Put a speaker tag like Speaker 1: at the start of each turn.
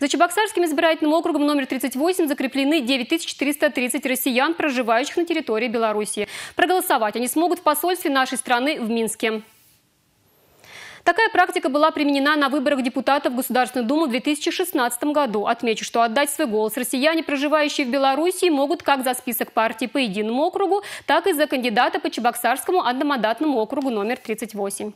Speaker 1: За Чебоксарским избирательным округом номер 38 закреплены 9330 россиян, проживающих на территории Беларуси. Проголосовать они смогут в посольстве нашей страны в Минске. Такая практика была применена на выборах депутатов в Государственную Думу в 2016 году. Отмечу, что отдать свой голос россияне, проживающие в Беларуси, могут как за список партий по единому округу, так и за кандидата по Чебоксарскому одномандатному округу номер 38.